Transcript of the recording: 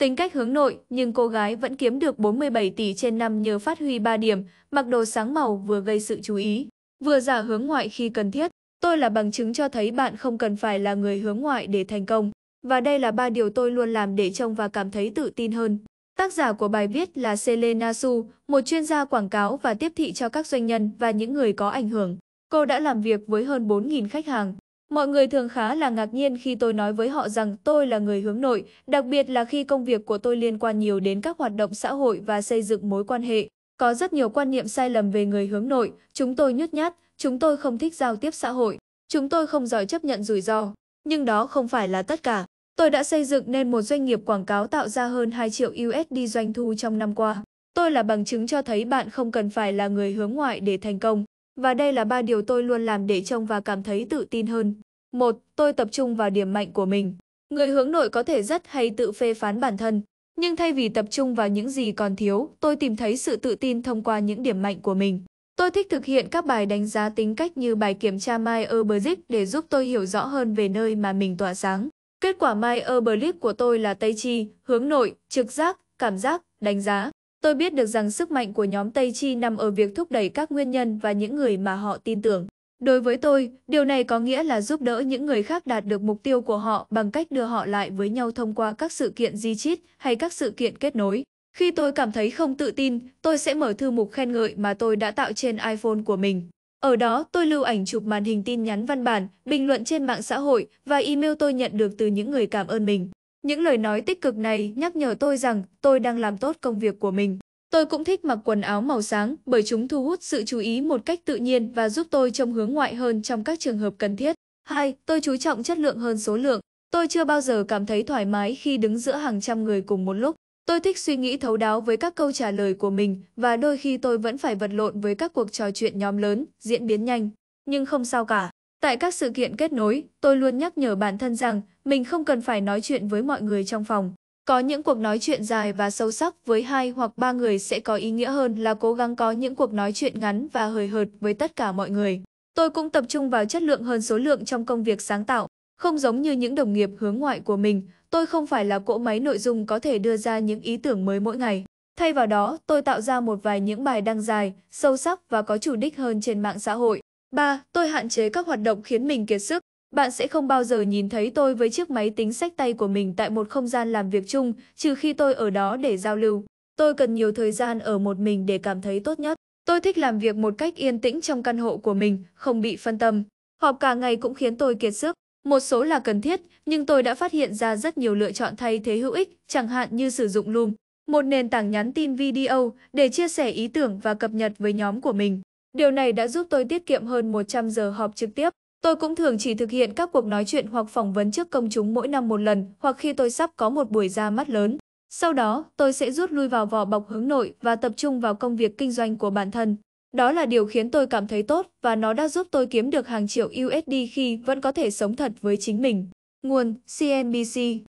Tính cách hướng nội, nhưng cô gái vẫn kiếm được 47 tỷ trên năm nhờ phát huy 3 điểm, mặc đồ sáng màu vừa gây sự chú ý, vừa giả hướng ngoại khi cần thiết. Tôi là bằng chứng cho thấy bạn không cần phải là người hướng ngoại để thành công. Và đây là ba điều tôi luôn làm để trông và cảm thấy tự tin hơn. Tác giả của bài viết là Selena Su, một chuyên gia quảng cáo và tiếp thị cho các doanh nhân và những người có ảnh hưởng. Cô đã làm việc với hơn 4.000 khách hàng. Mọi người thường khá là ngạc nhiên khi tôi nói với họ rằng tôi là người hướng nội, đặc biệt là khi công việc của tôi liên quan nhiều đến các hoạt động xã hội và xây dựng mối quan hệ. Có rất nhiều quan niệm sai lầm về người hướng nội, chúng tôi nhút nhát, chúng tôi không thích giao tiếp xã hội, chúng tôi không giỏi chấp nhận rủi ro. Nhưng đó không phải là tất cả. Tôi đã xây dựng nên một doanh nghiệp quảng cáo tạo ra hơn 2 triệu USD doanh thu trong năm qua. Tôi là bằng chứng cho thấy bạn không cần phải là người hướng ngoại để thành công. Và đây là ba điều tôi luôn làm để trông và cảm thấy tự tin hơn. Một, Tôi tập trung vào điểm mạnh của mình. Người hướng nội có thể rất hay tự phê phán bản thân, nhưng thay vì tập trung vào những gì còn thiếu, tôi tìm thấy sự tự tin thông qua những điểm mạnh của mình. Tôi thích thực hiện các bài đánh giá tính cách như bài kiểm tra Myers-Briggs để giúp tôi hiểu rõ hơn về nơi mà mình tỏa sáng. Kết quả Myers-Briggs của tôi là Tây Chi, hướng nội, trực giác, cảm giác, đánh giá. Tôi biết được rằng sức mạnh của nhóm Tây Chi nằm ở việc thúc đẩy các nguyên nhân và những người mà họ tin tưởng. Đối với tôi, điều này có nghĩa là giúp đỡ những người khác đạt được mục tiêu của họ bằng cách đưa họ lại với nhau thông qua các sự kiện di chít hay các sự kiện kết nối. Khi tôi cảm thấy không tự tin, tôi sẽ mở thư mục khen ngợi mà tôi đã tạo trên iPhone của mình. Ở đó, tôi lưu ảnh chụp màn hình tin nhắn văn bản, bình luận trên mạng xã hội và email tôi nhận được từ những người cảm ơn mình. Những lời nói tích cực này nhắc nhở tôi rằng tôi đang làm tốt công việc của mình. Tôi cũng thích mặc quần áo màu sáng bởi chúng thu hút sự chú ý một cách tự nhiên và giúp tôi trông hướng ngoại hơn trong các trường hợp cần thiết. Hai, Tôi chú trọng chất lượng hơn số lượng. Tôi chưa bao giờ cảm thấy thoải mái khi đứng giữa hàng trăm người cùng một lúc. Tôi thích suy nghĩ thấu đáo với các câu trả lời của mình và đôi khi tôi vẫn phải vật lộn với các cuộc trò chuyện nhóm lớn, diễn biến nhanh. Nhưng không sao cả, Tại các sự kiện kết nối, tôi luôn nhắc nhở bản thân rằng mình không cần phải nói chuyện với mọi người trong phòng. Có những cuộc nói chuyện dài và sâu sắc với hai hoặc ba người sẽ có ý nghĩa hơn là cố gắng có những cuộc nói chuyện ngắn và hời hợt với tất cả mọi người. Tôi cũng tập trung vào chất lượng hơn số lượng trong công việc sáng tạo. Không giống như những đồng nghiệp hướng ngoại của mình, tôi không phải là cỗ máy nội dung có thể đưa ra những ý tưởng mới mỗi ngày. Thay vào đó, tôi tạo ra một vài những bài đăng dài, sâu sắc và có chủ đích hơn trên mạng xã hội. 3. Tôi hạn chế các hoạt động khiến mình kiệt sức. Bạn sẽ không bao giờ nhìn thấy tôi với chiếc máy tính sách tay của mình tại một không gian làm việc chung, trừ khi tôi ở đó để giao lưu. Tôi cần nhiều thời gian ở một mình để cảm thấy tốt nhất. Tôi thích làm việc một cách yên tĩnh trong căn hộ của mình, không bị phân tâm. Họp cả ngày cũng khiến tôi kiệt sức. Một số là cần thiết, nhưng tôi đã phát hiện ra rất nhiều lựa chọn thay thế hữu ích, chẳng hạn như sử dụng Loom, một nền tảng nhắn tin video để chia sẻ ý tưởng và cập nhật với nhóm của mình. Điều này đã giúp tôi tiết kiệm hơn 100 giờ họp trực tiếp. Tôi cũng thường chỉ thực hiện các cuộc nói chuyện hoặc phỏng vấn trước công chúng mỗi năm một lần hoặc khi tôi sắp có một buổi ra mắt lớn. Sau đó, tôi sẽ rút lui vào vỏ bọc hướng nội và tập trung vào công việc kinh doanh của bản thân. Đó là điều khiến tôi cảm thấy tốt và nó đã giúp tôi kiếm được hàng triệu USD khi vẫn có thể sống thật với chính mình. Nguồn CNBC